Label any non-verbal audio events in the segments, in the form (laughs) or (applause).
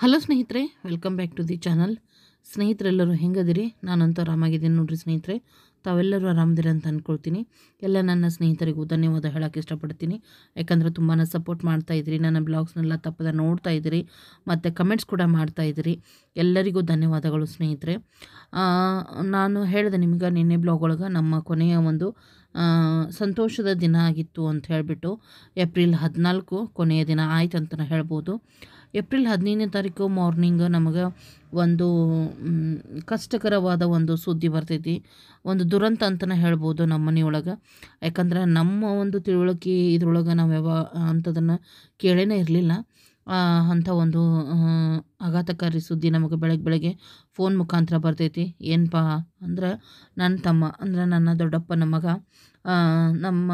hello ಸ್ನೇಹಿತರೆ welcome back to the channel ಸ್ನೇಹಿತರೆಲ್ಲರೂ ಹೆಂಗದಿರಿ ನಾನಂತೂ ಆರಾಮಾಗಿದ್ದೀನಿ ನೋಡ್ರಿ ಸ್ನೇಹಿತರೆ ತಾವೆಲ್ಲರೂ ಆರಾಮದಿರಿ ಅಂತ ಅಂದ್ಕೊಳ್ತೀನಿ ಎಲ್ಲ ನನ್ನ ಸ್ನೇಹಿತರಿಗೂ ಧನ್ಯವಾದ ಹೇಳೋಕ್ಕೆ ಇಷ್ಟಪಡ್ತೀನಿ ಯಾಕಂದರೆ ತುಂಬಾ ಸಪೋರ್ಟ್ ಮಾಡ್ತಾ ನನ್ನ ಬ್ಲಾಗ್ಸ್ನೆಲ್ಲ ತಪ್ಪದ ನೋಡ್ತಾ ಇದ್ದೀರಿ ಮತ್ತು ಕಮೆಂಟ್ಸ್ ಕೂಡ ಮಾಡ್ತಾ ಎಲ್ಲರಿಗೂ ಧನ್ಯವಾದಗಳು ಸ್ನೇಹಿತರೆ ನಾನು ಹೇಳಿದೆ ನಿಮಗೆ ನಿನ್ನೆ ಬ್ಲಾಗ್ ಒಳಗೆ ನಮ್ಮ ಕೊನೆಯ ಒಂದು ಸಂತೋಷದ ದಿನ ಆಗಿತ್ತು ಅಂತ ಹೇಳಿಬಿಟ್ಟು ಏಪ್ರಿಲ್ ಹದಿನಾಲ್ಕು ಕೊನೆಯ ದಿನ ಆಯ್ತು ಅಂತ ಹೇಳ್ಬೋದು ಏಪ್ರಿಲ್ ಹದಿನೈದನೇ ತಾರೀಕು ಮಾರ್ನಿಂಗ್ ನಮಗೆ ಒಂದು ಕಷ್ಟಕರವಾದ ಒಂದು ಸುದ್ದಿ ಬರ್ತೈತಿ ಒಂದು ದುರಂತ ಅಂತಲೇ ಹೇಳ್ಬೋದು ನಮ್ಮ ಮನೆಯೊಳಗೆ ಯಾಕಂದ್ರೆ ನಮ್ಮ ಒಂದು ತಿಳುವಳಿಕೆ ಇದ್ರೊಳಗೆ ನಾವು ಯಾವ ಅಂಥದನ್ನು ಕೇಳೇನೇ ಇರಲಿಲ್ಲ ಅಂಥ ಒಂದು ಆಘಾತಕಾರಿ ಸುದ್ದಿ ನಮಗೆ ಬೆಳಗ್ಗೆ ಬೆಳಗ್ಗೆ ಫೋನ್ ಮುಖಾಂತರ ಬರ್ತೈತಿ ಏನಪ್ಪ ಅಂದ್ರೆ ನನ್ನ ತಮ್ಮ ಅಂದ್ರೆ ನನ್ನ ದೊಡ್ಡಪ್ಪನ ಮಗ ನಮ್ಮ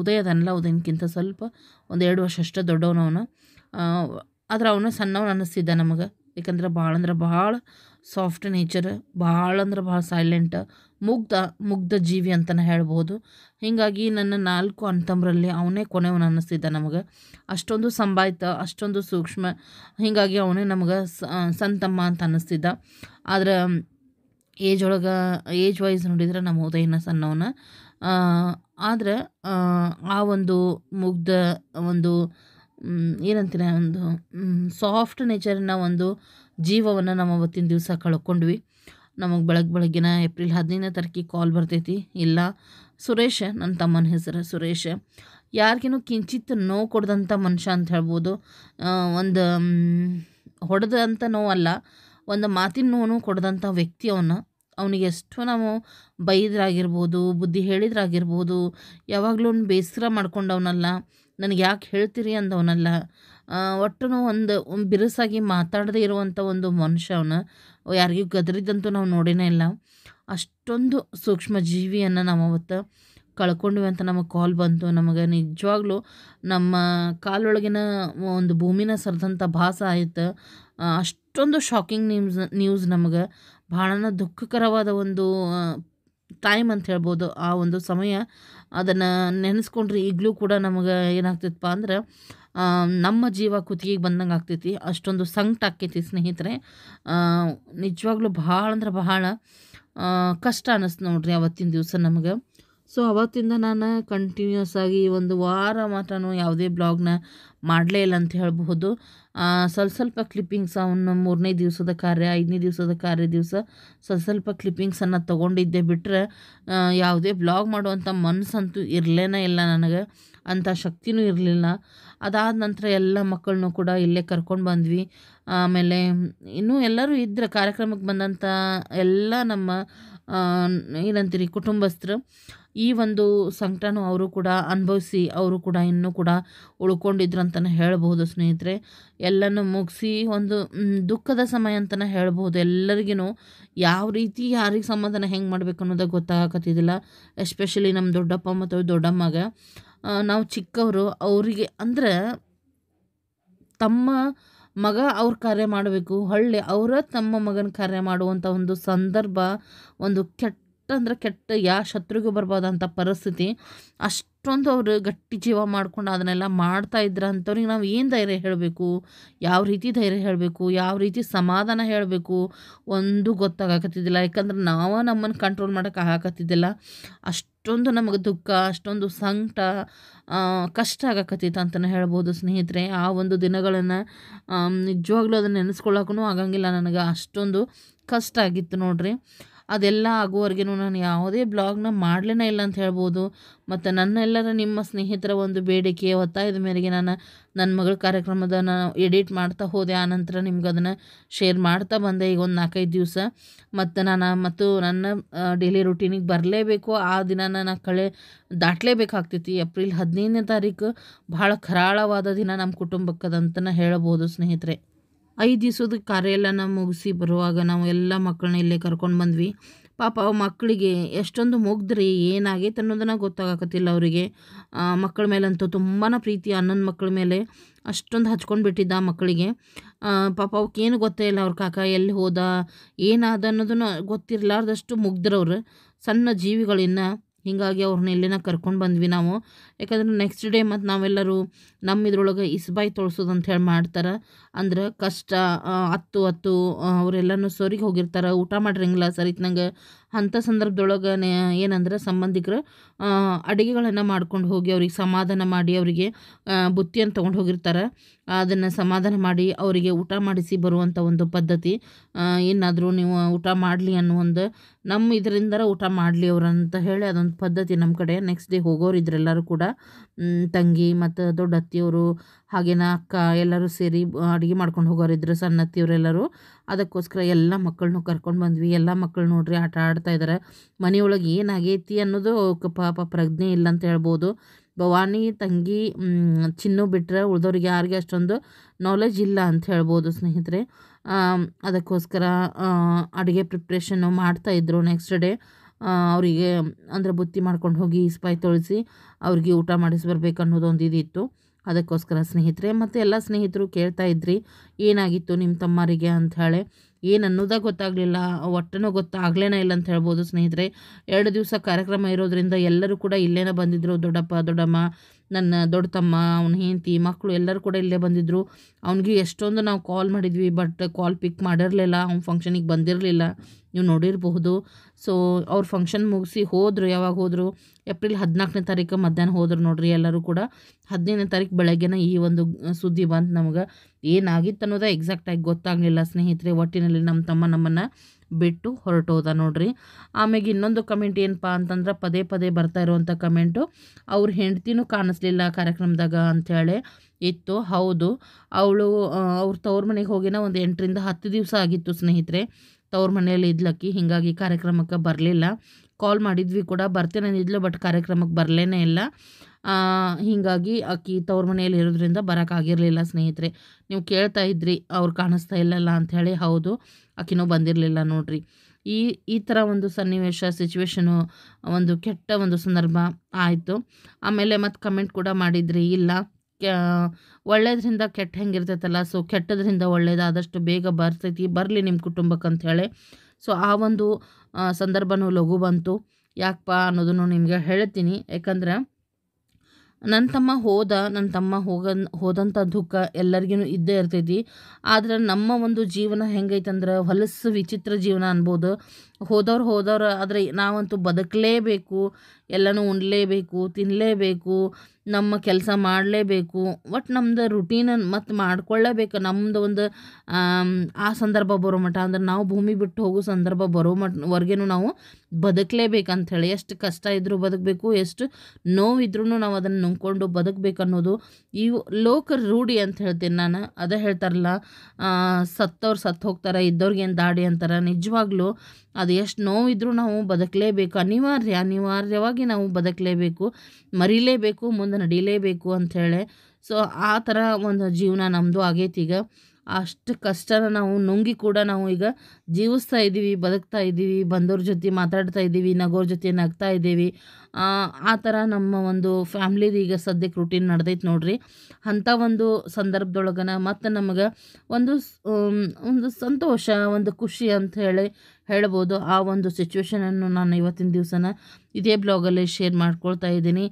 ಉದಯದನ್ನೆಲ್ಲ ಉದಯನಕ್ಕಿಂತ ಸ್ವಲ್ಪ ಒಂದು ಎರಡು ವರ್ಷ ಅಷ್ಟೇ ದೊಡ್ಡವನವನು ಆದ್ರೆ ಅವನು ಸಣ್ಣವನ ಅನ್ನಿಸ್ತಿದ್ದ ನಮಗೆ ಯಾಕಂದ್ರೆ ಭಾಳ ಅಂದ್ರೆ ಭಾಳ ಸಾಫ್ಟ್ ನೇಚರ್ ಭಾಳ ಅಂದ್ರೆ ಭಾಳ ಸೈಲೆಂಟ್ ಮುಗ್ಧ ಮುಗ್ಧ ಜೀವಿ ಅಂತಲೇ ಹೇಳ್ಬೋದು ಹೀಗಾಗಿ ನನ್ನ ನಾಲ್ಕು ಅಂತಂಬರಲ್ಲಿ ಅವನೇ ಕೊನೆಯವನು ಅನ್ನಿಸ್ತಿದ್ದ ನಮಗೆ ಅಷ್ಟೊಂದು ಸಂಭಾಯಿತ ಅಷ್ಟೊಂದು ಸೂಕ್ಷ್ಮ ಹೀಗಾಗಿ ಅವನೇ ನಮಗೆ ಸಂತಮ್ಮ ಅಂತ ಅನ್ನಿಸ್ತಿದ್ದ ಆದ್ರೆ ಏಜ್ ಒಳಗೆ ಏಜ್ ವೈಸ್ ನೋಡಿದ್ರೆ ನಮ್ಮ ಉದಯನ ಸಣ್ಣವನ ಆದರೆ ಆ ಒಂದು ಮುಗ್ಧ ಒಂದು ಏನಂತೀರ ಒಂದು ಸಾಫ್ಟ್ ನೇಚರಿನ ಒಂದು ಜೀವವನ್ನು ನಾವು ಅವತ್ತಿನ ದಿವಸ ಕಳ್ಕೊಂಡ್ವಿ ನಮಗೆ ಬೆಳಗ್ಗೆ ಬೆಳಗ್ಗಿನ ಏಪ್ರಿಲ್ ಹದಿನೈದನೇ ತಾರೀಕಿಗೆ ಕಾಲ್ ಬರ್ತೈತಿ ಇಲ್ಲ ಸುರೇಶ ನನ್ನ ತಮ್ಮನ ಹೆಸರು ಸುರೇಶ ಯಾರಿಗೇನು ಕಿಂಚಿತ್ ನೋವು ಕೊಡ್ದಂಥ ಮನುಷ್ಯ ಅಂತ ಹೇಳ್ಬೋದು ಒಂದು ಹೊಡೆದಂಥ ನೋವಲ್ಲ ಒಂದು ಮಾತಿನ ನೋವು ಕೊಡ್ದಂಥ ವ್ಯಕ್ತಿ ಅವನು ಅವನಿಗೆ ಎಷ್ಟು ನಾವು ಬೈದ್ರಾಗಿರ್ಬೋದು ಬುದ್ಧಿ ಹೇಳಿದ್ರಾಗಿರ್ಬೋದು ಯಾವಾಗಲೂ ಬೇಸರ ಮಾಡ್ಕೊಂಡವನಲ್ಲ ನನಗೆ ಯಾಕೆ ಹೇಳ್ತೀರಿ ಅಂದವನಲ್ಲ ಒಟ್ಟು ಒಂದು ಬಿರುಸಾಗಿ ಮಾತಾಡದೇ ಇರುವಂಥ ಒಂದು ಮನುಷ್ಯ ಅವನು ಯಾರಿಗೂ ಗದರಿದ್ದಂತೂ ನಾವು ನೋಡಿನೇ ಇಲ್ಲ ಅಷ್ಟೊಂದು ಸೂಕ್ಷ್ಮ ಜೀವಿಯನ್ನು ನಾವು ಅವತ್ತು ಕಳ್ಕೊಂಡ್ವಿ ಅಂತ ನಮಗೆ ಕಾಲ್ ಬಂತು ನಮಗೆ ನಿಜವಾಗ್ಲೂ ನಮ್ಮ ಕಾಲೊಳಗಿನ ಒಂದು ಭೂಮಿನ ಸರಿದಂಥ ಭಾಸ ಆಯಿತು ಅಷ್ಟೊಂದು ಶಾಕಿಂಗ್ ನ್ಯೂಸ್ ನ್ಯೂಸ್ ನಮಗೆ ಭಾಳ ದುಃಖಕರವಾದ ಒಂದು ಟೈಮ್ ಅಂತ ಹೇಳ್ಬೋದು ಆ ಒಂದು ಸಮಯ ಅದನ್ನು ನೆನೆಸ್ಕೊಂಡ್ರೆ ಈಗಲೂ ಕೂಡ ನಮಗೆ ಏನಾಗ್ತೈತಪ್ಪ ಅಂದ್ರೆ ನಮ್ಮ ಜೀವ ಕುತ್ತಿಗೆಗೆ ಬಂದಂಗೆ ಆಗ್ತೈತಿ ಅಷ್ಟೊಂದು ಸಂಕಟ ಆಕೈತಿ ಸ್ನೇಹಿತರೆ ನಿಜವಾಗ್ಲೂ ಭಾಳ ಅಂದ್ರೆ ಬಹಳ ಕಷ್ಟ ಅನ್ನಿಸ್ತು ನೋಡ್ರಿ ಅವತ್ತಿನ ದಿವಸ ನಮಗೆ ಸೊ ಅವತ್ತಿಂದ ನಾನು ಕಂಟಿನ್ಯೂಸ್ ಆಗಿ ಒಂದು ವಾರ ಮಾತ್ರನೂ ಯಾವುದೇ ಬ್ಲಾಗ್ನ ಮಾಡಲೇ ಇಲ್ಲ ಅಂತ ಹೇಳಬಹುದು ಸ್ವಲ್ಪ ಸ್ವಲ್ಪ ಕ್ಲಿಪ್ಪಿಂಗ್ಸ್ ಅವನು ಮೂರನೇ ದಿವಸದ ಕಾರ್ಯ ಐದನೇ ದಿವಸದ ಕಾರ್ಯ ದಿವಸ ಸ್ವಲ್ಪ ಸ್ವಲ್ಪ ಕ್ಲಿಪ್ಪಿಂಗ್ಸನ್ನು ತೊಗೊಂಡಿದ್ದೆ ಬಿಟ್ಟರೆ ಯಾವುದೇ ಬ್ಲಾಗ್ ಮಾಡುವಂಥ ಮನಸ್ಸಂತೂ ಇರಲೇನ ಇಲ್ಲ ನನಗೆ ಅಂಥ ಶಕ್ತಿನೂ ಇರಲಿಲ್ಲ ಅದಾದ ನಂತರ ಎಲ್ಲ ಮಕ್ಕಳನ್ನೂ ಕೂಡ ಇಲ್ಲೇ ಕರ್ಕೊಂಡು ಬಂದ್ವಿ ಆಮೇಲೆ ಇನ್ನೂ ಎಲ್ಲರೂ ಇದ್ರೆ ಕಾರ್ಯಕ್ರಮಕ್ಕೆ ಬಂದಂಥ ಎಲ್ಲ ನಮ್ಮ ಏನಂತೀರಿ ಕುಟುಂಬಸ್ಥರು ಈ ಒಂದು ಸಂಕಟನು ಅವರು ಕೂಡ ಅನುಭವಿಸಿ ಅವರು ಕೂಡ ಇನ್ನೂ ಕೂಡ ಉಳ್ಕೊಂಡಿದ್ರು ಅಂತಲೇ ಹೇಳ್ಬೋದು ಸ್ನೇಹಿತರೆ ಎಲ್ಲನೂ ಮುಗಿಸಿ ಒಂದು ದುಃಖದ ಸಮಯ ಅಂತಲೇ ಹೇಳ್ಬೋದು ಎಲ್ಲರಿಗೂ ಯಾವ ರೀತಿ ಯಾರಿಗೆ ಸಮಾಧಾನ ಹೆಂಗೆ ಮಾಡಬೇಕು ಅನ್ನೋದು ಗೊತ್ತಾಗತ್ತಿದ್ದಿಲ್ಲ ಎಸ್ಪೆಷಲಿ ನಮ್ಮ ದೊಡ್ಡಪ್ಪ ಮತ್ತು ದೊಡ್ಡಮ್ಮಗೆ ನಾವು ಚಿಕ್ಕವರು ಅವರಿಗೆ ಅಂದರೆ ತಮ್ಮ ಮಗ ಅವ್ರ ಕಾರ್ಯ ಮಾಡಬೇಕು ಹಳ್ಳಿ ಅವರ ತಮ್ಮ ಮಗನ ಕಾರ್ಯ ಮಾಡುವಂಥ ಒಂದು ಸಂದರ್ಭ ಒಂದು ಕೆಟ್ಟ ಅಂದರೆ ಕೆಟ್ಟ ಯಾವ ಶತ್ರುಗೂ ಬರ್ಬೋದಂಥ ಪರಿಸ್ಥಿತಿ ಅಷ್ಟು ಅಷ್ಟೊಂದು ಅವರು ಗಟ್ಟಿ ಜೀವ ಮಾಡ್ಕೊಂಡು ಅದನ್ನೆಲ್ಲ ಮಾಡ್ತಾ ಇದ್ರ ಅಂಥವ್ರಿಗೆ ನಾವು ಏನು ಧೈರ್ಯ ಹೇಳಬೇಕು ಯಾವ ರೀತಿ ಧೈರ್ಯ ಹೇಳಬೇಕು ಯಾವ ರೀತಿ ಸಮಾಧಾನ ಹೇಳಬೇಕು ಒಂದು ಗೊತ್ತಾಗಕತ್ತಿದ್ದಿಲ್ಲ ಯಾಕಂದ್ರೆ ನಾವು ನಮ್ಮನ್ನು ಕಂಟ್ರೋಲ್ ಮಾಡೋಕೆ ಆಗಕತ್ತಿದ್ದಿಲ್ಲ ಅಷ್ಟೊಂದು ನಮಗೆ ದುಃಖ ಅಷ್ಟೊಂದು ಸಂಕಟ ಕಷ್ಟ ಆಗಕತ್ತಿತ್ತು ಅಂತಲೇ ಹೇಳ್ಬೋದು ಸ್ನೇಹಿತರೆ ಆ ಒಂದು ದಿನಗಳನ್ನು ನಿಜವಾಗ್ಲೂ ಅದನ್ನು ನೆನೆಸ್ಕೊಳ್ಳೋಕ್ಕೂ ಆಗಂಗಿಲ್ಲ ನನಗೆ ಅಷ್ಟೊಂದು ಕಷ್ಟ ಆಗಿತ್ತು ನೋಡ್ರಿ ಅದೆಲ್ಲ ಆಗುವವರೆಗೂ ನಾನು ಯಾವುದೇ ಬ್ಲಾಗ್ನ ಮಾಡಲೇ ಇಲ್ಲ ಅಂತ ಹೇಳ್ಬೋದು ಮತ್ತು ನನ್ನೆಲ್ಲರ ನಿಮ್ಮ ಸ್ನೇಹಿತರ ಒಂದು ಬೇಡಿಕೆ ಒತ್ತಾಯದ ಮೇರೆಗೆ ನಾನು ನನ್ನ ಮಗಳ ಕಾರ್ಯಕ್ರಮದ ನಾನು ಎಡಿಟ್ ಮಾಡ್ತಾ ಹೋದೆ ಆನಂತರ ನಿಮ್ಗೆ ಅದನ್ನು ಶೇರ್ ಮಾಡ್ತಾ ಬಂದೆ ಈಗ ಒಂದು ನಾಲ್ಕೈದು ದಿವಸ ಮತ್ತು ನಾನು ಮತ್ತು ನನ್ನ ಡೈಲಿ ರುಟೀನಿಗೆ ಬರಲೇಬೇಕು ಆ ದಿನ ನಾನು ಕಳೆ ದಾಟಲೇಬೇಕಾಗ್ತೈತಿ ಏಪ್ರಿಲ್ ಹದಿನೈದನೇ ತಾರೀಕು ಭಾಳ ಕರಾಳವಾದ ದಿನ ನಮ್ಮ ಕುಟುಂಬಕ್ಕದಂತಲೇ ಹೇಳ್ಬೋದು ಸ್ನೇಹಿತರೆ ಐದು ದಿವ್ಸದ ಕಾರ್ಯ ಎಲ್ಲ ನಾವು ಮುಗಿಸಿ ಬರುವಾಗ ನಾವು ಎಲ್ಲ ಮಕ್ಕಳನ್ನ ಇಲ್ಲೇ ಕರ್ಕೊಂಡು ಬಂದ್ವಿ ಪಾಪ ಮಕ್ಕಳಿಗೆ ಎಷ್ಟೊಂದು ಮುಗ್ದ್ರಿ ಏನಾಗೈತೆ ಅನ್ನೋದನ್ನ ಗೊತ್ತಾಗಕತ್ತಿಲ್ಲ ಅವರಿಗೆ ಮಕ್ಕಳ ಮೇಲಂತೂ ತುಂಬಾ ಪ್ರೀತಿ ಅನ್ನೊಂದು ಮಕ್ಕಳ ಮೇಲೆ ಅಷ್ಟೊಂದು ಹಚ್ಕೊಂಡು ಬಿಟ್ಟಿದ್ದ ಮಕ್ಕಳಿಗೆ ಪಾಪ ಅವಕ್ಕೇನು ಗೊತ್ತೇ ಇಲ್ಲ ಅವ್ರ ಕಾಕ ಎಲ್ಲಿ ಹೋದ ಏನಾದ ಅನ್ನೋದನ್ನು ಗೊತ್ತಿರಲಾರ್ದಷ್ಟು ಮುಗ್ದ್ರವ್ರು ಸಣ್ಣ ಜೀವಿಗಳಿನ್ನ ಹೀಗಾಗಿ ಅವ್ರನ್ನ ಎಲ್ಲಿನ ಕರ್ಕೊಂಡು ಬಂದ್ವಿ ನಾವು ಯಾಕಂದ್ರೆ ನೆಕ್ಸ್ಟ್ ಡೇ ಮತ್ತು ನಾವೆಲ್ಲರೂ ನಮ್ಮ ಇದ್ರೊಳಗೆ ಇಸ್ಬಾಯಿ ತೊಳ್ಸೋದು ಹೇಳಿ ಮಾಡ್ತಾರೆ ಅಂದ್ರೆ ಕಷ್ಟ ಅತ್ತು ಅತ್ತು ಅವರೆಲ್ಲನೂ ಸೊರಿಗೆ ಹೋಗಿರ್ತಾರೆ ಊಟ ಮಾಡಿರಂಗಿಲ್ಲ ಸರಿತ್ನಂಗೆ ಅಂಥ ಸಂದರ್ಭದೊಳಗೆ ಏನಂದ್ರೆ ಸಂಬಂಧಿಕರು ಅಡುಗೆಗಳನ್ನು ಮಾಡ್ಕೊಂಡು ಹೋಗಿ ಅವ್ರಿಗೆ ಸಮಾಧಾನ ಮಾಡಿ ಅವರಿಗೆ ಬುತ್ತಿಯನ್ನು ತೊಗೊಂಡು ಹೋಗಿರ್ತಾರೆ ಅದನ್ನು ಸಮಾಧಾನ ಮಾಡಿ ಅವರಿಗೆ ಊಟ ಮಾಡಿಸಿ ಬರುವಂಥ ಒಂದು ಪದ್ಧತಿ ಏನಾದರೂ ನೀವು ಊಟ ಮಾಡಲಿ ಅನ್ನೋ ಒಂದು ನಮ್ಮ ಇದರಿಂದ ಊಟ ಮಾಡಲಿ ಅಂತ ಹೇಳಿ ಅದೊಂದು ಪದ್ಧತಿ ನಮ್ಮ ಕಡೆ ನೆಕ್ಸ್ಟ್ ಡೇ ಹೋಗೋರು ಇದ್ರೆಲ್ಲರೂ ಕೂಡ ತಂಗಿ ಮತ್ತು ದೊಡ್ಡ ಅತ್ತಿಯವರು ಹಾಗೇನ ಅಕ್ಕ ಎಲ್ಲರೂ ಸೇರಿ ಅಡುಗೆ ಮಾಡ್ಕೊಂಡು ಹೋಗೋರಿದ್ರು ಸಣ್ಣತ್ತಿಯವರೆಲ್ಲರೂ ಅದಕ್ಕೋಸ್ಕರ ಎಲ್ಲ ಮಕ್ಕಳನ್ನು ಕರ್ಕೊಂಡು ಬಂದ್ವಿ ಎಲ್ಲ ಮಕ್ಕಳು ನೋಡ್ರಿ ಆಟ ಆಡ್ತಾ ಇದ್ದಾರೆ ಮನೆಯೊಳಗೆ ಏನಾಗೈತಿ ಅನ್ನೋದು ಪಾಪ ಪ್ರಜ್ಞೆ ಇಲ್ಲ ಅಂತ ಹೇಳ್ಬೋದು ಭವಾನಿ ತಂಗಿ ಚಿನ್ನು ಬಿಟ್ಟರೆ ಉಳಿದೋರಿಗೆ ಯಾರಿಗೆ ಅಷ್ಟೊಂದು ನಾಲೆಜ್ ಇಲ್ಲ ಅಂತ ಹೇಳ್ಬೋದು ಸ್ನೇಹಿತರೆ ಅದಕ್ಕೋಸ್ಕರ ಅಡುಗೆ ಪ್ರಿಪ್ರೇಷನ್ನು ಮಾಡ್ತಾಯಿದ್ರು ನೆಕ್ಸ್ಟ್ ಡೇ ಅವರಿಗೆ ಅಂದರೆ ಬುತ್ತಿ ಮಾಡ್ಕೊಂಡು ಹೋಗಿ ಇಸ್ಪಾಯಿ ತೊಳಿಸಿ ಅವ್ರಿಗೆ ಊಟ ಮಾಡಿಸಿ ಬರಬೇಕು ಅನ್ನೋದೊಂದು ಇದಿತ್ತು ಅದಕ್ಕೋಸ್ಕರ ಸ್ನೇಹಿತರೆ ಮತ್ತು ಎಲ್ಲ ಸ್ನೇಹಿತರು ಕೇಳ್ತಾ ಇದ್ರಿ ಏನಾಗಿತ್ತು ನಿಮ್ಮ ತಮ್ಮರಿಗೆ ಅಂಥೇಳಿ ಏನು ಅನ್ನೋದೇ ಗೊತ್ತಾಗಲಿಲ್ಲ ಒಟ್ಟನೂ ಗೊತ್ತಾಗಲೇನ ಇಲ್ಲ ಅಂತ ಹೇಳ್ಬೋದು ಸ್ನೇಹಿತರೆ ಎರಡು ದಿವಸ ಕಾರ್ಯಕ್ರಮ ಇರೋದ್ರಿಂದ ಎಲ್ಲರೂ ಕೂಡ ಇಲ್ಲೇನೋ ಬಂದಿದ್ದರು ದೊಡ್ಡಪ್ಪ ದೊಡ್ಡಮ್ಮ ನನ್ನ ದೊಡ್ಡ ತಮ್ಮ ಅವನ ಹೆಂಡತಿ ಮಕ್ಕಳು ಎಲ್ಲರೂ ಕೂಡ ಇಲ್ಲೇ ಬಂದಿದ್ದರು ಅವ್ನಿಗೆ ಎಷ್ಟೊಂದು ನಾವು ಕಾಲ್ ಮಾಡಿದ್ವಿ ಬಟ್ ಕಾಲ್ ಪಿಕ್ ಮಾಡಿರಲಿಲ್ಲ ಅವ್ನು ಫಂಕ್ಷನಿಗೆ ಬಂದಿರಲಿಲ್ಲ ನೀವು ನೋಡಿರಬಹುದು ಸೊ ಅವ್ರ ಫಂಕ್ಷನ್ ಮುಗಿಸಿ ಹೋದರು ಯಾವಾಗ ಹೋದರು ಏಪ್ರಿಲ್ ಹದಿನಾಲ್ಕನೇ ತಾರೀಕು ಮಧ್ಯಾಹ್ನ ಹೋದರು ನೋಡ್ರಿ ಎಲ್ಲರೂ ಕೂಡ ಹದಿನೈದನೇ ತಾರೀಕು ಬೆಳಗ್ಗೆನ ಈ ಒಂದು ಸುದ್ದಿ ಬಂತು ನಮ್ಗೆ ಏನಾಗಿತ್ತು ಅನ್ನೋದೇ ಎಕ್ಸಾಕ್ಟಾಗಿ ಗೊತ್ತಾಗಲಿಲ್ಲ ಸ್ನೇಹಿತರೆ ಒಟ್ಟಿನಲ್ಲಿ ನಮ್ಮ ತಮ್ಮ ನಮ್ಮನ್ನು ಬಿಟ್ಟು ಹೊರಟೋದ ನೋಡ್ರಿ ಆಮ್ಯಾಗ ಇನ್ನೊಂದು ಕಮೆಂಟ್ ಏನಪ್ಪ ಅಂತಂದ್ರೆ ಪದೇ ಪದೇ ಬರ್ತಾ ಇರುವಂಥ ಕಮೆಂಟು ಅವ್ರ ಹೆಂಡ್ತಿನೂ ಕಾಣಿಸ್ಲಿಲ್ಲ ಕಾರ್ಯಕ್ರಮದಾಗ ಅಂಥೇಳಿ ಇತ್ತು ಹೌದು ಅವಳು ಅವ್ರ ತವ್ರ ಮನೆಗೆ ಹೋಗಿನ ಒಂದು ಎಂಟರಿಂದ ಹತ್ತು ದಿವಸ ಆಗಿತ್ತು ಸ್ನೇಹಿತರೆ ತವ್ರ ಮನೆಯಲ್ಲಿ ಇದ್ಲಕ್ಕಿ ಹೀಗಾಗಿ ಕಾರ್ಯಕ್ರಮಕ್ಕೆ ಬರಲಿಲ್ಲ ಕಾಲ್ ಮಾಡಿದ್ವಿ ಕೂಡ ಬರ್ತೇನೆ ಇದ್ಲು ಬಟ್ ಕಾರ್ಯಕ್ರಮಕ್ಕೆ ಬರಲೇನೇ ಇಲ್ಲ ಹೀಗಾಗಿ ಅಕ್ಕಿ ತವ್ರ ಮನೆಯಲ್ಲಿ ಇರೋದ್ರಿಂದ ಬರೋಕ್ಕಾಗಿರಲಿಲ್ಲ ಸ್ನೇಹಿತರೆ ನೀವು ಕೇಳ್ತಾ ಇದ್ರಿ ಅವ್ರು ಕಾಣಿಸ್ತಾ ಇಲ್ಲಲ್ಲ ಅಂಥೇಳಿ ಹೌದು ಆಕಿನೂ ಬಂದಿರಲಿಲ್ಲ ನೋಡ್ರಿ ಈ ಈ ಥರ ಒಂದು ಸನ್ನಿವೇಶ ಸಿಚುವೇಶನು ಒಂದು ಕೆಟ್ಟ ಒಂದು ಸಂದರ್ಭ ಆಯಿತು ಆಮೇಲೆ ಮತ್ತು ಕಮೆಂಟ್ ಕೂಡ ಮಾಡಿದ್ರಿ ಇಲ್ಲ ಒಳ್ಳೆಯದ್ರಿಂದ ಕೆಟ್ಟ ಹೆಂಗಿರ್ತೈತಲ್ಲ ಸೊ ಕೆಟ್ಟದ್ರಿಂದ ಆದಷ್ಟು ಬೇಗ ಬರ್ತೈತಿ ಬರಲಿ ನಿಮ್ಮ ಕುಟುಂಬಕ್ಕೆ ಅಂಥೇಳಿ ಸೊ ಆ ಒಂದು ಸಂದರ್ಭನೂ ಲಘು ಬಂತು ಯಾಕಪ್ಪ ಅನ್ನೋದನ್ನು ನಿಮಗೆ ಹೇಳ್ತೀನಿ ಯಾಕಂದ್ರೆ ನನ್ನ ತಮ್ಮ ಹೋದ ನನ್ನ ತಮ್ಮ ಹೋಗನ್ ಹೋದಂಥ ದುಃಖ ಎಲ್ಲರಿಗೂ ಇದ್ದೇ ಇರ್ತೈತಿ ಆದ್ರೆ ನಮ್ಮ ಒಂದು ಜೀವನ ಹೆಂಗೈತಂದ್ರೆ ಹೊಲಸು ವಿಚಿತ್ರ ಜೀವನ ಅನ್ಬೋದು ಹೋದವ್ರು ಹೋದವ್ರು ಆದರೆ ನಾವಂತೂ ಬದುಕಲೇಬೇಕು ಎಲ್ಲನೂ ಉಣ್ಣಲೇಬೇಕು ತಿನ್ನಲೇಬೇಕು ನಮ್ಮ ಕೆಲಸ ಮಾಡಲೇಬೇಕು ಒಟ್ಟು ನಮ್ದು ರುಟೀನ ಮತ್ತು ಮಾಡ್ಕೊಳ್ಳೇಬೇಕು ನಮ್ಮದು ಒಂದು ಆ ಸಂದರ್ಭ ಬರೋ ಮಟ್ಟ ಅಂದ್ರೆ ನಾವು ಭೂಮಿ ಬಿಟ್ಟು ಹೋಗೋ ಸಂದರ್ಭ ಬರೋ ಹೊರ್ಗೇನು ನಾವು ಬದುಕಲೇಬೇಕಂಥೇಳಿ ಎಷ್ಟು ಕಷ್ಟ ಇದ್ದರೂ ಬದುಕಬೇಕು ಎಷ್ಟು ನೋವಿದ್ರೂ ನಾವು ಅದನ್ನು ನುಂಗ್ಕೊಂಡು ಬದುಕಬೇಕು ಅನ್ನೋದು ಇವು ಲೋಕ ರೂಢಿ ಅಂತ ಹೇಳ್ತೀನಿ ನಾನು ಅದೇ ಹೇಳ್ತಾರಲ್ಲ ಸತ್ತವ್ರು ಸತ್ತು ಹೋಗ್ತಾರೆ ಇದ್ದವ್ರಿಗೇನು ದಾಡಿ ಅಂತಾರೆ ನಿಜವಾಗ್ಲೂ ಅದು ಅದು ಎಷ್ಟು ನೋವಿದ್ರೂ ನಾವು ಬದುಕಲೇಬೇಕು ಅನಿವಾರ್ಯ ಅನಿವಾರ್ಯವಾಗಿ ನಾವು ಬದುಕಲೇಬೇಕು ಮರಿಲೇಬೇಕು ಮುಂದೆ ನಡೀಲೇಬೇಕು ಅಂಥೇಳಿ ಸೊ ಆ ಥರ ಒಂದು ಜೀವನ ನಮ್ಮದು ಆಗೈತಿ ಈಗ ಅಷ್ಟು ಕಷ್ಟನ ನಾವು ನುಂಗಿ ಕೂಡ ನಾವು ಈಗ ಜೀವಿಸ್ತಾ ಇದ್ದೀವಿ ಬದುಕ್ತಾ ಇದ್ದೀವಿ ಬಂದವ್ರ ಜೊತೆ ಮಾತಾಡ್ತಾ ಇದ್ದೀವಿ ನಗೋರ ಜೊತೆ ನಗ್ತಾ ಇದ್ದೀವಿ ಆ ಥರ ನಮ್ಮ ಒಂದು ಫ್ಯಾಮ್ಲಿದು ಈಗ ಸದ್ಯಕ್ಕೆ ರೂಟೀನ್ ನಡ್ದೈತೆ ನೋಡ್ರಿ ಅಂಥ ಒಂದು ಸಂದರ್ಭದೊಳಗನ ಮತ್ತು ನಮಗೆ ಒಂದು ಒಂದು ಸಂತೋಷ ಒಂದು ಖುಷಿ ಅಂತ ಹೇಳಿ ಹೇಳ್ಬೋದು ಆ ಒಂದು ಸಿಚುವೇಶನನ್ನು ನಾನು ಇವತ್ತಿನ ದಿವಸನ ಇದೇ ಬ್ಲಾಗಲ್ಲಿ ಶೇರ್ ಮಾಡ್ಕೊಳ್ತಾ ಇದ್ದೀನಿ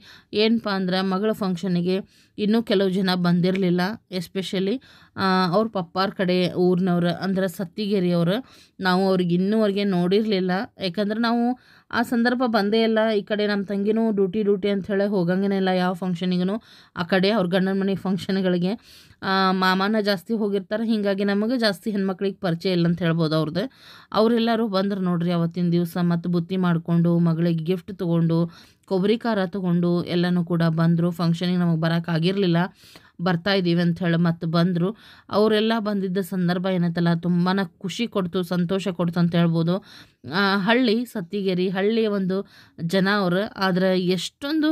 ಏನಪ್ಪ ಅಂದ್ರೆ ಮಗಳ ಫಂಕ್ಷನಿಗೆ ಇನ್ನೂ ಕೆಲವು ಜನ ಬಂದಿರಲಿಲ್ಲ ಎಸ್ಪೆಷಲಿ ಅವ್ರ ಪಪ್ಪಾರ ಕಡೆ ಊರಿನವ್ರು ಅಂದ್ರೆ ಸತ್ತಿಗೆರಿಯವರು ನಾವು ಅವ್ರಿಗೆ ಇನ್ನೂವರೆಗೆ ನೋಡಿರಲಿಲ್ಲ ಯಾಕಂದ್ರೆ ನಾವು ಆ ಸಂದರ್ಭ ಬಂದೇ ಇಲ್ಲ ಈ ಕಡೆ ನಮ್ಮ ತಂಗಿನೂ ಡ್ಯೂಟಿ ಡ್ಯೂಟಿ ಅಂಥೇಳಿ ಹೋಗಂಗೇನೆ ಇಲ್ಲ ಯಾವ ಫಂಕ್ಷನಿಗೂ ಆ ಕಡೆ ಅವ್ರ ಗಂಡನ ಮನೆ ಫಂಕ್ಷನ್ಗಳಿಗೆ ಮಾಮನ ಜಾಸ್ತಿ ಹೋಗಿರ್ತಾರೆ ಹೀಗಾಗಿ ನಮಗೆ ಜಾಸ್ತಿ ಹೆಣ್ಮಕ್ಳಿಗೆ ಪರಿಚಯ ಇಲ್ಲ ಅಂತ ಹೇಳ್ಬೋದು ಅವ್ರದ್ದು ಅವರೆಲ್ಲರೂ ಬಂದ್ರು ನೋಡ್ರಿ ಅವತ್ತಿನ ದಿವಸ ಮತ್ತು ಬುತ್ತಿ ಮಾಡಿಕೊಂಡು ಮಗಳಿಗೆ ಗಿಫ್ಟ್ ತೊಗೊಂಡು ಕೊಬ್ಬರಿ ಖಾರ ತೊಗೊಂಡು ಎಲ್ಲನೂ ಕೂಡ ಬಂದರು ಫಂಕ್ಷನಿಗೆ ನಮಗೆ ಬರೋಕ್ಕಾಗಿರಲಿಲ್ಲ ಬರ್ತಾ ಇದ್ದೀವಿ ಅಂತ ಮತ್ತು ಬಂದರು ಅವರೆಲ್ಲ ಬಂದಿದ್ದ ಸಂದರ್ಭ ಏನೈತಲ್ಲ ತುಂಬಾ ಖುಷಿ ಕೊಡ್ತು ಸಂತೋಷ ಕೊಡ್ತು ಅಂತ ಹೇಳ್ಬೋದು ಹಳ್ಳಿ ಸತ್ತಿಗೆರಿ ಹಳ್ಳಿಯ ಒಂದು ಜನ ಅವರು ಆದರೆ ಎಷ್ಟೊಂದು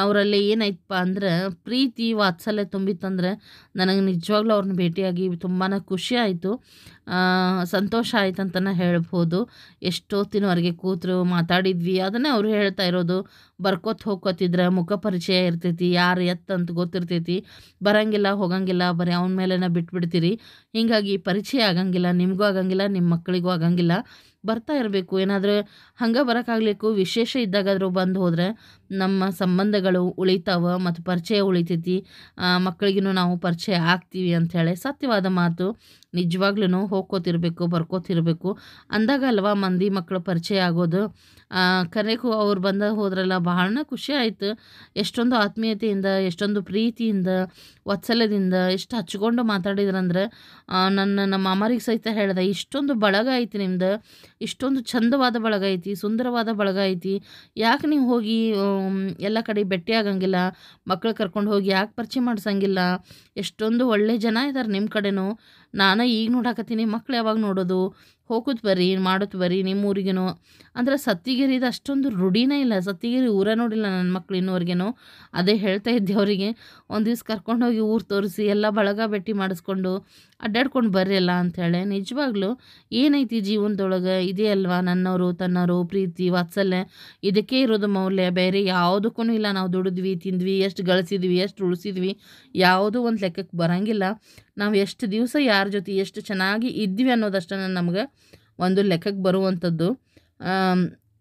ಅವರಲ್ಲಿ ಏನಾಯ್ತಪ್ಪ ಅಂದ್ರೆ ಪ್ರೀತಿ ವಾತ್ಸಲ್ಯ ತುಂಬಿತ್ತಂದರೆ ನನಗೆ ನಿಜವಾಗ್ಲೂ ಅವ್ರನ್ನ ಭೇಟಿಯಾಗಿ ತುಂಬಾ ಖುಷಿ ಆಯಿತು ಸಂತೋಷ ಆಯ್ತು ಅಂತಲೇ ಹೇಳ್ಬೋದು ಎಷ್ಟೊತ್ತಿನವರೆಗೆ ಕೂತರು ಮಾತಾಡಿದ್ವಿ ಅದನ್ನೇ ಅವರು ಹೇಳ್ತಾ ಇರೋದು ಬರ್ಕೋತ ಹೋಗ್ಕೊತಿದ್ರೆ ಮುಖ ಪರಿಚಯ ಇರ್ತೈತಿ ಯಾರು ಎತ್ತಂತ ಗೊತ್ತಿರ್ತೈತಿ ಬರೋಂಗಿಲ್ಲ ಹೋಗಂಗಿಲ್ಲ ಬರೀ ಅವನ ಮೇಲೇನ ಬಿಟ್ಬಿಡ್ತೀರಿ ಹೀಗಾಗಿ ಪರಿಚಯ ಆಗಂಗಿಲ್ಲ ನಿಮಗೂ ಆಗಂಗಿಲ್ಲ ನಿಮ್ಮ ಮಕ್ಕಳಿಗೂ ಆಗಂಗಿಲ್ಲ ಬರ್ತಾ ಇರಬೇಕು ಏನಾದರೂ ಹಂಗೆ ಬರೋಕ್ಕಾಗಲಿಕ್ಕು ವಿಶೇಷ ಇದ್ದಾಗಾದರೂ ಬಂದು ಹೋದರೆ ನಮ್ಮ ಸಂಬಂಧಗಳು ಉಳಿತಾವ ಮತ್ತು ಪರಿಚಯ ಉಳಿತೈತಿ ಮಕ್ಕಳಿಗೂ ನಾವು ಪರಿಚಯ ಆಗ್ತೀವಿ ಅಂಥೇಳಿ ಸತ್ಯವಾದ ಮಾತು ನಿಜವಾಗ್ಲೂ ಹೋಗ್ಕೋತಿರ್ಬೇಕು ಬರ್ಕೋತಿರ್ಬೇಕು ಅಂದಾಗ ಅಲ್ವಾ ಮಂದಿ ಮಕ್ಕಳು ಪರಿಚಯ ಆಗೋದು ಕರೆಗೂ ಅವ್ರು ಬಂದ ಹೋದ್ರಲ್ಲ ಬಹಳ ಖುಷಿ ಆಯಿತು ಎಷ್ಟೊಂದು ಆತ್ಮೀಯತೆಯಿಂದ ಎಷ್ಟೊಂದು ಪ್ರೀತಿಯಿಂದ ವಾತ್ಸಲ್ಯದಿಂದ ಎಷ್ಟು ಹಚ್ಕೊಂಡು ಮಾತಾಡಿದ್ರಂದ್ರೆ ನನ್ನ ನಮ್ಮ ಅಮ್ಮರಿಗೆ ಸಹಿತ ಹೇಳಿದೆ ಇಷ್ಟೊಂದು ಬಳಗ ಐತಿ ನಿಮ್ದು ಇಷ್ಟೊಂದು ಚಂದವಾದ ಬಳಗ ಐತಿ ಸುಂದರವಾದ ಬಳಗ ಐತಿ ಯಾಕೆ ನೀವು ಹೋಗಿ ಎಲ್ಲ ಕಡೆ ಭೇಟಿ ಆಗಂಗಿಲ್ಲ ಮಕ್ಕಳು ಕರ್ಕೊಂಡು ಹೋಗಿ ಯಾಕೆ ಪರಿಚಯ ಮಾಡಿಸಂಗಿಲ್ಲ ಎಷ್ಟೊಂದು ಒಳ್ಳೆ ಜನ ಇದ್ದಾರೆ ನಿಮ್ಮ ಕಡೆನೂ ನಾನು ಈಗ ನೋಡಾಕತ್ತೀನಿ ಮಕ್ಳು ಯಾವಾಗ ನೋಡೋದು ಹೋಗೋದು ಬರ್ರಿ ಮಾಡೋದು ಬರ್ರಿ ನಿಮ್ಮ ಊರಿಗೇನೋ ಅಂದ್ರೆ ಸತ್ತಿಗೆರಿದು ಅಷ್ಟೊಂದು ರೂಢಿನೇ ಇಲ್ಲ ಸತ್ತಿಗೆರಿ ಊರ ನೋಡಿಲ್ಲ ನನ್ನ ಮಕ್ಳು ಇನ್ನೋರ್ಗೇನೋ ಅದೇ ಹೇಳ್ತಾ ಇದ್ದೆ ಅವರಿಗೆ ಒಂದು ದಿವ್ಸ ಕರ್ಕೊಂಡೋಗಿ ಊರು ತೋರಿಸಿ ಎಲ್ಲ ಬಳಗ ಭೇಟಿ ಮಾಡಿಸ್ಕೊಂಡು ಅಡ್ಡಾಡ್ಕೊಂಡು ಬರ್ರಿ ಅಲ್ಲ ಅಂಥೇಳಿ ನಿಜವಾಗ್ಲೂ ಏನೈತಿ ಜೀವನದೊಳಗೆ ಇದೇ ಅಲ್ವಾ ನನ್ನವರು ತನ್ನವರು ಪ್ರೀತಿ ವಾತ್ಸಲ್ಯ ಇದಕ್ಕೆ ಇರೋದು ಮೌಲ್ಯ ಬೇರೆ ಯಾವುದಕ್ಕೂ ಇಲ್ಲ ನಾವು ದುಡಿದ್ವಿ ತಿಂದ್ವಿ ಎಷ್ಟು ಗಳಿಸಿದ್ವಿ ಎಷ್ಟು ಉಳಿಸಿದ್ವಿ ಯಾವುದೂ ಒಂದು ಲೆಕ್ಕಕ್ಕೆ ಬರೋಂಗಿಲ್ಲ ನಾವು ಎಷ್ಟು ದಿವಸ ಯಾರ ಜೊತೆ ಎಷ್ಟು ಚೆನ್ನಾಗಿ ಇದ್ವಿ ಅನ್ನೋದಷ್ಟೇ ನಮಗೆ ಒಂದು ಲೆಕ್ಕಕ್ಕೆ ಬರುವಂಥದ್ದು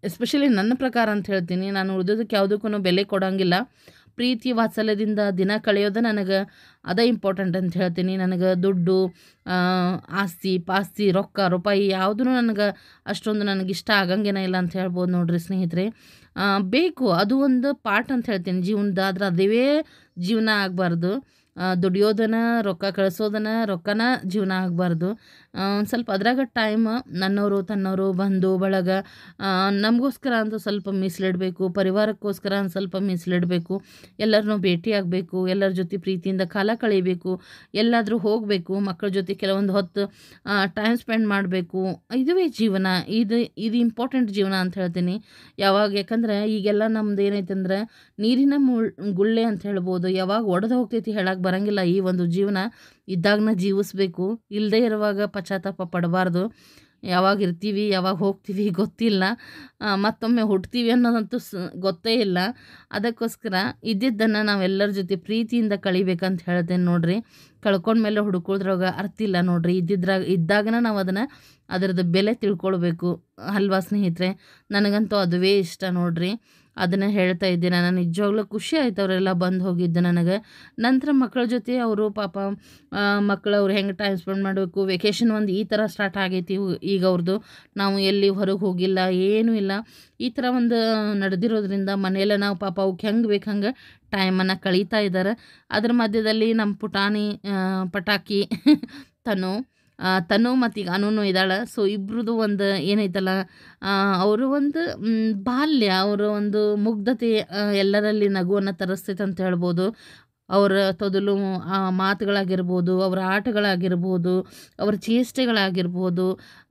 ಎಸ್ಪೆಷಲಿ ನನ್ನ ಪ್ರಕಾರ ಅಂತ ಹೇಳ್ತೀನಿ ನಾನು ಉಳಿದೋದಕ್ಕೆ ಯಾವುದಕ್ಕೂ ಬೆಲೆ ಕೊಡೋಂಗಿಲ್ಲ ಪ್ರೀತಿ ವಾತ್ಸಲ್ಯದಿಂದ ದಿನ ಕಳೆಯೋದು ನನಗೆ ಅದೇ ಇಂಪಾರ್ಟೆಂಟ್ ಅಂತ ಹೇಳ್ತೀನಿ ನನಗೆ ದುಡ್ಡು ಆಸ್ತಿ ಪಾಸ್ತಿ ರೊಕ್ಕ ರೂಪಾಯಿ ಯಾವುದೂ ನನಗೆ ಅಷ್ಟೊಂದು ನನಗೆ ಇಷ್ಟ ಆಗಂಗೇನ ಇಲ್ಲ ಅಂತ ಹೇಳ್ಬೋದು ನೋಡ್ರಿ ಸ್ನೇಹಿತರೆ ಬೇಕು ಅದು ಒಂದು ಪಾರ್ಟ್ ಅಂತ ಹೇಳ್ತೀನಿ ಜೀವನದ ಆದ್ರೆ ಅದೇ ಜೀವನ ಆಗಬಾರ್ದು ದುಡಿಯೋದನ್ನ ರೊಕ್ಕ ಕಳಿಸೋದನ್ನ ರೊಕ್ಕನ ಜೀವನ ಆಗಬಾರ್ದು ಒಂದು ಸ್ವಲ್ಪ ಅದ್ರಾಗ ಟೈಮ್ ನನ್ನವರು ತನ್ನವರು ಬಂದು ಬಳಗ ನಮಗೋಸ್ಕರ ಅಂತೂ ಸ್ವಲ್ಪ ಮೀಸಲಿಡಬೇಕು ಪರಿವಾರಕ್ಕೋಸ್ಕರ ಒಂದು ಸ್ವಲ್ಪ ಮೀಸಲಿಡಬೇಕು ಎಲ್ಲರನ್ನೂ ಭೇಟಿಯಾಗಬೇಕು ಎಲ್ಲರ ಜೊತೆ ಪ್ರೀತಿಯಿಂದ ಕಾಲ ಕಳೀಬೇಕು ಎಲ್ಲಾದರೂ ಹೋಗಬೇಕು ಮಕ್ಕಳ ಜೊತೆ ಕೆಲವೊಂದು ಹೊತ್ತು ಟೈಮ್ ಸ್ಪೆಂಡ್ ಮಾಡಬೇಕು ಇದುವೇ ಜೀವನ ಇದು ಇದು ಇಂಪಾರ್ಟೆಂಟ್ ಜೀವನ ಅಂತ ಹೇಳ್ತೀನಿ ಯಾವಾಗ ಯಾಕಂದ್ರೆ ಈಗೆಲ್ಲ ನಮ್ದು ಏನೈತೆ ನೀರಿನ ಮುಳ್ ಗುಳ್ಳೆ ಅಂತ ಹೇಳ್ಬೋದು ಯಾವಾಗ ಒಡೆದು ಹೋಗ್ತೈತಿ ಹೇಳಕ್ಕೆ ಬರೋಂಗಿಲ್ಲ ಈ ಒಂದು ಜೀವನ ಇದ್ದಾಗನ ಜೀವಿಸ್ಬೇಕು ಇಲ್ಲದೆ ಇರುವಾಗ ಪಶ್ಚಾತ್ತಾಪ ಪಡಬಾರ್ದು ಯಾವಾಗ ಇರ್ತೀವಿ ಯಾವಾಗ ಹೋಗ್ತೀವಿ ಗೊತ್ತಿಲ್ಲ ಮತ್ತೊಮ್ಮೆ ಹುಡ್ತೀವಿ ಅನ್ನೋದಂತೂ ಸ್ ಗೊತ್ತೇ ಇಲ್ಲ ಅದಕ್ಕೋಸ್ಕರ ಇದ್ದಿದ್ದನ್ನು ನಾವೆಲ್ಲರ ಜೊತೆ ಪ್ರೀತಿಯಿಂದ ಕಳಿಬೇಕಂತ ಹೇಳ್ತೇನೆ ನೋಡ್ರಿ ಕಳ್ಕೊಂಡ್ಮೇಲೆ ಹುಡ್ಕೊಳ್ದ್ರಾಗ ಅರ್ಥ ಇಲ್ಲ ನೋಡ್ರಿ ಇದ್ದಿದ್ರಾಗ ಇದ್ದಾಗನ ನಾವು ಅದನ್ನು ಅದರದ್ದು ಬೆಲೆ ತಿಳ್ಕೊಳ್ಬೇಕು ಅಲ್ವಾ ಸ್ನೇಹಿತರೆ ನನಗಂತೂ ಅದುವೇ ಇಷ್ಟ ನೋಡ್ರಿ ಅದನ್ನು ಹೇಳ್ತಾ ಇದ್ದೆ ನಾನು ನಿಜವಾಗ್ಲೂ ಖುಷಿ ಆಯ್ತು ಅವರೆಲ್ಲ ಬಂದು ಹೋಗಿದ್ದು ನನಗೆ ನಂತರ ಮಕ್ಕಳ ಜೊತೆ ಅವರು ಪಾಪ ಮಕ್ಕಳು ಅವ್ರು ಹೆಂಗೆ ಟೈಮ್ ಸ್ಪೆಂಡ್ ಮಾಡಬೇಕು ವೆಕೇಷನ್ ಒಂದು ಈ ಥರ ಸ್ಟಾರ್ಟ್ ಆಗೈತಿ ಈಗ ಅವ್ರದ್ದು ನಾವು ಎಲ್ಲಿ ಹೊರಗೆ ಹೋಗಿಲ್ಲ ಏನೂ ಇಲ್ಲ ಈ ಥರ ಒಂದು ನಡೆದಿರೋದ್ರಿಂದ ಮನೆಯಲ್ಲೇ ನಾವು ಪಾಪ ಅವ್ಕೆ ಹೆಂಗೆ ಬೇಕು ಹಂಗೆ ಟೈಮನ್ನು ಕಳೀತಾ ಇದ್ದಾರೆ ಅದ್ರ ಮಧ್ಯದಲ್ಲಿ ನಮ್ಮ ಪುಟಾಣಿ ಪಟಾಕಿ (laughs) ತನು ತನು ಮತ್ತು ಈಗ ಅನೂನು ಇದ್ದಾಳೆ ಸೊ ಇಬ್ರದ್ದು ಒಂದು ಏನೈತಲ್ಲ ಅವರು ಒಂದು ಬಾಲ್ಯ ಅವರು ಒಂದು ಮುಗ್ಧತೆ ಎಲ್ಲರಲ್ಲಿ ನಗುವನ್ನು ತರಿಸ್ತೈತೆ ಅಂತ ಹೇಳ್ಬೋದು ಅವರ ತೊದಲು ಮಾತುಗಳಾಗಿರ್ಬೋದು ಅವರ ಆಟಗಳಾಗಿರ್ಬೋದು ಅವರ ಚೇಷ್ಟೆಗಳಾಗಿರ್ಬೋದು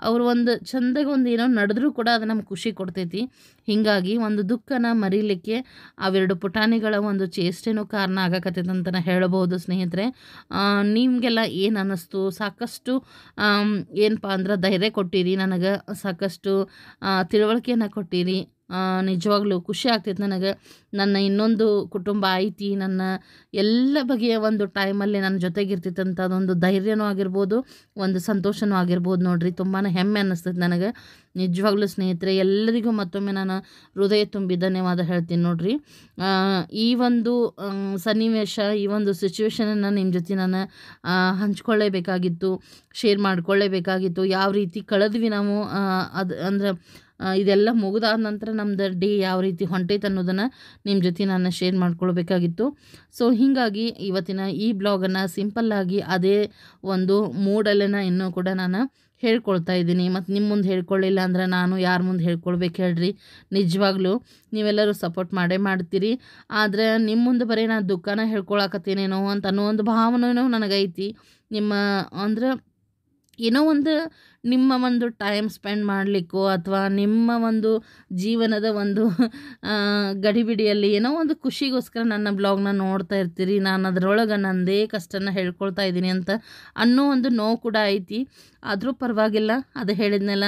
ಅವ್ರ ಒಂದು ಚಂದಗೆ ಒಂದು ಏನೋ ನಡೆದ್ರೂ ಕೂಡ ಅದು ನಮ್ಗೆ ಖುಷಿ ಕೊಡ್ತೈತಿ ಹೀಗಾಗಿ ಒಂದು ದುಃಖನ ಮರೀಲಿಕ್ಕೆ ಅವೆರಡು ಪುಟಾಣಿಗಳ ಒಂದು ಚೇಷ್ಟೆನೂ ಕಾರಣ ಆಗಕತ್ತೈತೆ ಅಂತ ಹೇಳ್ಬೋದು ಸ್ನೇಹಿತರೆ ನಿಮಗೆಲ್ಲ ಏನು ಅನ್ನಿಸ್ತು ಸಾಕಷ್ಟು ಏನಪ್ಪ ಅಂದ್ರೆ ಧೈರ್ಯ ಕೊಟ್ಟಿರಿ ನನಗೆ ಸಾಕಷ್ಟು ತಿಳುವಳಿಕೆಯನ್ನು ಕೊಟ್ಟಿರಿ ನಿಜವಾಗ್ಲೂ ಖುಷಿ ಆಗ್ತೈತೆ ನನಗೆ ನನ್ನ ಇನ್ನೊಂದು ಕುಟುಂಬ ಐತಿ ನನ್ನ ಎಲ್ಲ ಬಗೆಯ ಒಂದು ಟೈಮಲ್ಲಿ ನನ್ನ ಜೊತೆಗಿರ್ತಿತ್ತಂಥ ಅದೊಂದು ಧೈರ್ಯನೂ ಆಗಿರ್ಬೋದು ಒಂದು ಸಂತೋಷನೂ ಆಗಿರ್ಬೋದು ನೋಡ್ರಿ ತುಂಬಾ ಹೆಮ್ಮೆ ಅನ್ನಿಸ್ತೈತೆ ನನಗೆ ನಿಜವಾಗ್ಲೂ ಸ್ನೇಹಿತರೆ ಎಲ್ಲರಿಗೂ ಮತ್ತೊಮ್ಮೆ ನಾನು ಹೃದಯ ತುಂಬಿ ಧನ್ಯವಾದ ಹೇಳ್ತೀನಿ ನೋಡ್ರಿ ಈ ಒಂದು ಸನ್ನಿವೇಶ ಈ ಒಂದು ಸಿಚುವೇಶನನ್ನು ನಿಮ್ಮ ಜೊತೆ ನಾನು ಹಂಚ್ಕೊಳ್ಳೇಬೇಕಾಗಿತ್ತು ಶೇರ್ ಮಾಡ್ಕೊಳ್ಳೇಬೇಕಾಗಿತ್ತು ಯಾವ ರೀತಿ ಕಳೆದ್ವಿ ನಾವು ಅದು ಅಂದರೆ ಇದೆಲ್ಲ ಮುಗಿದಾದ ನಂತರ ನಮ್ಮದು ಡೇ ಯಾವ ರೀತಿ ಹೊಂಟೈತೆ ಅನ್ನೋದನ್ನು ನಿಮ್ಮ ಜೊತೆ ನಾನು ಶೇರ್ ಮಾಡ್ಕೊಳ್ಬೇಕಾಗಿತ್ತು ಸೊ ಹೀಗಾಗಿ ಇವತ್ತಿನ ಈ ಬ್ಲಾಗನ್ನು ಸಿಂಪಲ್ಲಾಗಿ ಅದೇ ಒಂದು ಮೂಡಲ್ಲೇನ ಇನ್ನೂ ಕೂಡ ನಾನು ಹೇಳ್ಕೊಳ್ತಾ ಇದ್ದೀನಿ ಮತ್ತು ನಿಮ್ಮ ಮುಂದೆ ಹೇಳ್ಕೊಳ್ಳಿಲ್ಲ ಅಂದ್ರೆ ನಾನು ಯಾರ ಮುಂದೆ ಹೇಳ್ಕೊಳ್ಬೇಕು ಹೇಳ್ರಿ ನಿಜವಾಗ್ಲೂ ನೀವೆಲ್ಲರೂ ಸಪೋರ್ಟ್ ಮಾಡೇ ಮಾಡ್ತೀರಿ ಆದರೆ ನಿಮ್ಮ ಮುಂದೆ ಬರೀ ನಾನು ದುಃಖನ ಹೇಳ್ಕೊಳಕತ್ತೇನೇನೋ ಅಂತ ಅನ್ನೋ ಒಂದು ಭಾವನೆಯೂ ನನಗೈತಿ ನಿಮ್ಮ ಅಂದ್ರೆ ಏನೋ ಒಂದು ನಿಮ್ಮ ಒಂದು ಟೈಮ್ ಸ್ಪೆಂಡ್ ಮಾಡಲಿಕ್ಕೋ ಅಥವಾ ನಿಮ್ಮ ಒಂದು ಜೀವನದ ಒಂದು ಗಡಿಬಿಡಿಯಲ್ಲಿ ಏನೋ ಒಂದು ಖುಷಿಗೋಸ್ಕರ ನನ್ನ ಬ್ಲಾಗ್ನ ನೋಡ್ತಾ ಇರ್ತೀರಿ ನಾನು ಅದರೊಳಗೆ ನನ್ನದೇ ಕಷ್ಟನ ಹೇಳ್ಕೊಳ್ತಾ ಇದ್ದೀನಿ ಅಂತ ಅನ್ನೋ ಒಂದು ನೋವು ಕೂಡ ಐತಿ ಆದರೂ ಪರವಾಗಿಲ್ಲ ಅದು ಹೇಳಿದ್ನಲ್ಲ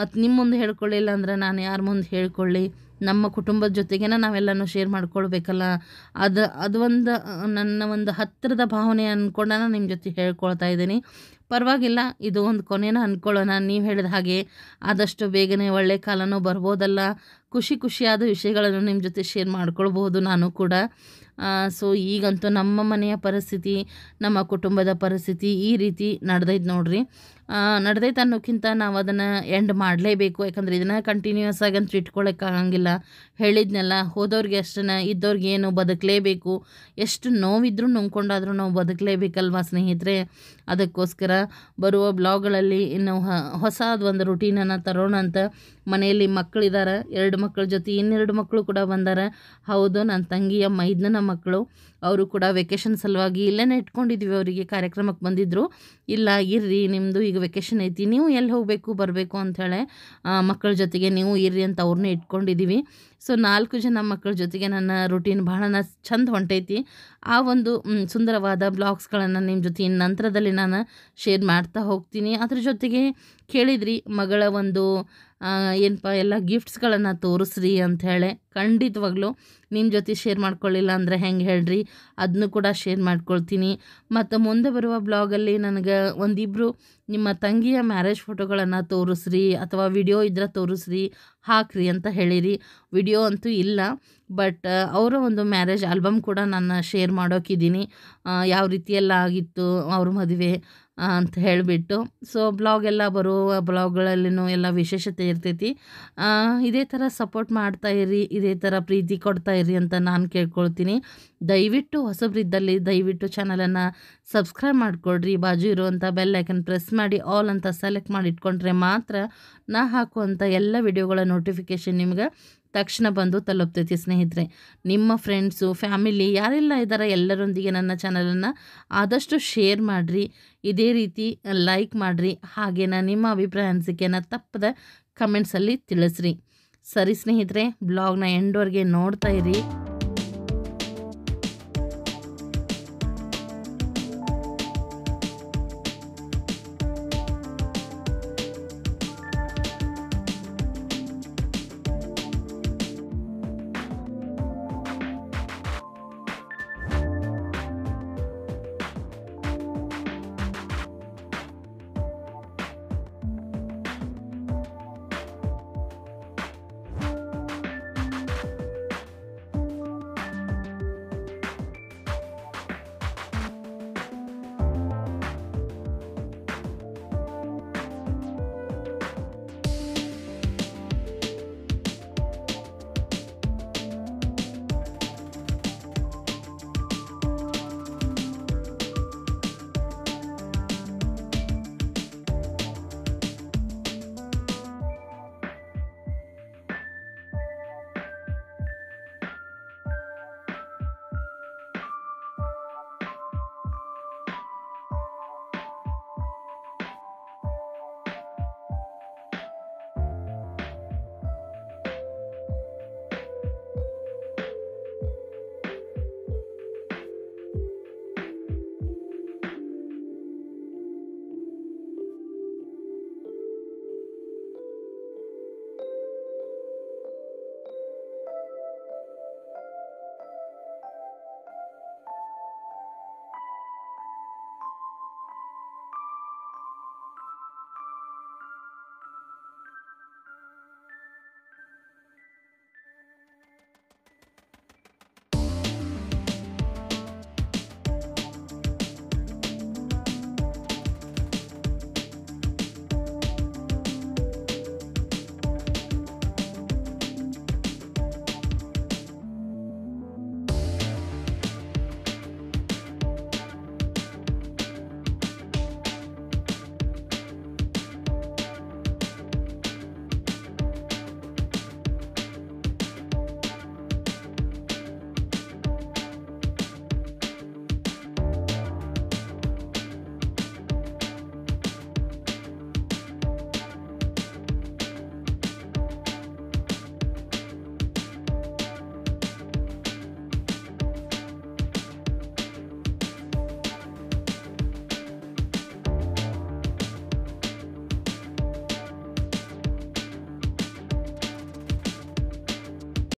ಮತ್ತು ನಿಮ್ಮ ಮುಂದೆ ಹೇಳ್ಕೊಳ್ಳಿಲ್ಲ ಅಂದ್ರೆ ನಾನು ಯಾರ ಮುಂದೆ ಹೇಳ್ಕೊಳ್ಳಿ ನಮ್ಮ ಕುಟುಂಬದ ಜೊತೆಗೇನ ನಾವೆಲ್ಲನೂ ಶೇರ್ ಮಾಡ್ಕೊಳ್ಬೇಕಲ್ಲ ಅದು ಅದು ಒಂದು ನನ್ನ ಒಂದು ಹತ್ತಿರದ ಭಾವನೆ ಅನ್ಕೊಂಡನ ನಿಮ್ಮ ಜೊತೆ ಹೇಳ್ಕೊಳ್ತಾ ಇದ್ದೀನಿ ಪರವಾಗಿಲ್ಲ ಇದು ಒಂದು ಕೊನೆನ ಅಂದ್ಕೊಳ್ಳೋಣ ನೀವು ಹೇಳಿದ ಹಾಗೆ ಆದಷ್ಟು ಬೇಗನೆ ಒಳ್ಳೆ ಕಾಲನೂ ಬರ್ಬೋದಲ್ಲ ಖುಷಿ ಖುಷಿಯಾದ ವಿಷಯಗಳನ್ನು ನಿಮ್ಮ ಜೊತೆ ಶೇರ್ ಮಾಡ್ಕೊಳ್ಬೋದು ನಾನು ಕೂಡ ಸೊ ಈಗಂತೂ ನಮ್ಮ ಮನೆಯ ಪರಿಸ್ಥಿತಿ ನಮ್ಮ ಕುಟುಂಬದ ಪರಿಸ್ಥಿತಿ ಈ ರೀತಿ ನಡೆದೈತೆ ನೋಡ್ರಿ ನಡೆದೈತೆ ಅನ್ನೋಕ್ಕಿಂತ ನಾವು ಅದನ್ನು ಎಂಡ್ ಮಾಡಲೇಬೇಕು ಯಾಕಂದರೆ ಇದನ್ನು ಕಂಟಿನ್ಯೂಸ್ ಆಗಿ ಅಂತ ಆಗಂಗಿಲ್ಲ ಹೇಳಿದ್ನಲ್ಲ ಹೋದವ್ರಿಗೆ ಅಷ್ಟನ್ನು ಇದ್ದವ್ರಿಗೆ ಏನು ಬದುಕಲೇಬೇಕು ಎಷ್ಟು ನೋವಿದ್ರು ನುಂಗ್ಕೊಂಡಾದರೂ ನಾವು ಬದುಕಲೇಬೇಕಲ್ವಾ ಸ್ನೇಹಿತರೆ ಅದಕ್ಕೋಸ್ಕರ ಬರುವ ಬ್ಲಾಗ್ಗಳಲ್ಲಿ ಇನ್ನು ಹೊಸದು ಒಂದು ರುಟೀನನ್ನು ತರೋಣ ಅಂತ ಮನೆಯಲ್ಲಿ ಮಕ್ಕಳಿದ್ದಾರೆ ಎರಡು ಮಕ್ಕಳ ಜೊತೆ ಇನ್ನೆರಡು ಮಕ್ಕಳು ಕೂಡ ಬಂದಾರೆ ಹೌದು ನನ್ನ ತಂಗಿಯ ಮೈದನ ಮಕ್ಕಳು ಅವರು ಕೂಡ ವೆಕೇಷನ್ ಸಲುವಾಗಿ ಇಲ್ಲೇ ಇಟ್ಕೊಂಡಿದ್ವಿ ಅವರಿಗೆ ಕಾರ್ಯಕ್ರಮಕ್ಕೆ ಬಂದಿದ್ದರು ಇಲ್ಲ ಇರ್ರಿ ನಿಮ್ಮದು ಈಗ ವೆಕೇಷನ್ ಐತಿ ನೀವು ಎಲ್ಲಿ ಹೋಗಬೇಕು ಬರಬೇಕು ಅಂಥೇಳಿ ಮಕ್ಕಳ ಜೊತೆಗೆ ನೀವು ಇರ್ರಿ ಅಂತ ಅವ್ರನ್ನೇ ಇಟ್ಕೊಂಡಿದ್ದೀವಿ ಸೊ ನಾಲ್ಕು ಜನ ಮಕ್ಕಳ ಜೊತೆಗೆ ನನ್ನ ರೂಟೀನ್ ಬಹಳ ಚಂದ ಹೊಂಟೈತಿ ಆ ಒಂದು ಸುಂದರವಾದ ಬ್ಲಾಗ್ಸ್ಗಳನ್ನು ನಿಮ್ಮ ಜೊತೆ ನಂತರದಲ್ಲಿ ನಾನು ಶೇರ್ ಮಾಡ್ತಾ ಹೋಗ್ತೀನಿ ಅದ್ರ ಜೊತೆಗೆ ಕೇಳಿದ್ರಿ ಮಗಳ ಒಂದು ಏನಪ್ಪ ಎಲ್ಲ ಗಿಫ್ಟ್ಸ್ಗಳನ್ನು ತೋರಿಸ್ರಿ ಅಂತ ಹೇಳಿ ಖಂಡಿತವಾಗ್ಲೂ ನಿಮ್ಮ ಜೊತೆ ಶೇರ್ ಮಾಡ್ಕೊಳ್ಳಿಲ್ಲ ಅಂದರೆ ಹೆಂಗೆ ಹೇಳ್ರಿ ಅದನ್ನು ಕೂಡ ಶೇರ್ ಮಾಡ್ಕೊಳ್ತೀನಿ ಮತ್ತು ಮುಂದೆ ಬರುವ ಬ್ಲಾಗಲ್ಲಿ ನನಗೆ ಒಂದಿಬ್ಬರು ನಿಮ್ಮ ತಂಗಿಯ ಮ್ಯಾರೇಜ್ ಫೋಟೋಗಳನ್ನು ತೋರಿಸ್ರಿ ಅಥವಾ ವಿಡಿಯೋ ಇದ್ರೆ ತೋರಿಸ್ರಿ ಹಾಕ್ರಿ ಅಂತ ಹೇಳಿರಿ ವಿಡಿಯೋ ಅಂತೂ ಇಲ್ಲ ಬಟ್ ಅವರ ಒಂದು ಮ್ಯಾರೇಜ್ ಆಲ್ಬಮ್ ಕೂಡ ನಾನು ಶೇರ್ ಮಾಡೋಕ್ಕಿದ್ದೀನಿ ಯಾವ ರೀತಿಯೆಲ್ಲ ಆಗಿತ್ತು ಅವ್ರ ಮದುವೆ ಅಂತ ಹೇಳಿಬಿಟ್ಟು ಸೊ ಬ್ಲಾಗ್ ಎಲ್ಲ ಬರುವ ಬ್ಲಾಗ್ಗಳಲ್ಲೂ ಎಲ್ಲ ವಿಶೇಷತೆ ಇರ್ತೈತಿ ಇದೇ ಥರ ಸಪೋರ್ಟ್ ಮಾಡ್ತಾ ಇರಿ ಇದೇ ಥರ ಪ್ರೀತಿ ಕೊಡ್ತಾ ಇರಿ ಅಂತ ನಾನು ಕೇಳ್ಕೊಳ್ತೀನಿ ದಯವಿಟ್ಟು ಹೊಸಬ್ರಿದ್ದಲ್ಲಿ ದಯವಿಟ್ಟು ಚಾನಲನ್ನು ಸಬ್ಸ್ಕ್ರೈಬ್ ಮಾಡಿಕೊಡ್ರಿ ಬಾಜು ಇರುವಂಥ ಬೆಲ್ಲೈಕನ್ ಪ್ರೆಸ್ ಮಾಡಿ ಆಲ್ ಅಂತ ಸೆಲೆಕ್ಟ್ ಮಾಡಿ ಇಟ್ಕೊಂಡ್ರೆ ಮಾತ್ರ ನಾ ಹಾಕುವಂಥ ಎಲ್ಲ ವಿಡಿಯೋಗಳ ನೋಟಿಫಿಕೇಷನ್ ನಿಮ್ಗೆ ತಕ್ಷಣ ಬಂದು ತಲುಪ್ತೈತಿ ಸ್ನೇಹಿತರೆ ನಿಮ್ಮ ಫ್ರೆಂಡ್ಸು ಫ್ಯಾಮಿಲಿ ಯಾರೆಲ್ಲ ಇದ್ದಾರೆ ಎಲ್ಲರೊಂದಿಗೆ ನನ್ನ ಚಾನಲನ್ನು ಆದಷ್ಟು ಶೇರ್ ಮಾಡಿರಿ ಇದೇ ರೀತಿ ಲೈಕ್ ಮಾಡಿರಿ ಹಾಗೇನ ನಿಮ್ಮ ಅಭಿಪ್ರಾಯ ಅನಿಸಿಕೆಯನ್ನು ತಪ್ಪದ ಕಮೆಂಟ್ಸಲ್ಲಿ ತಿಳಿಸ್ರಿ ಸರಿ ಸ್ನೇಹಿತರೆ ಬ್ಲಾಗ್ನ ಎಂಡ್ವರೆಗೆ ನೋಡ್ತಾ ಇರಿ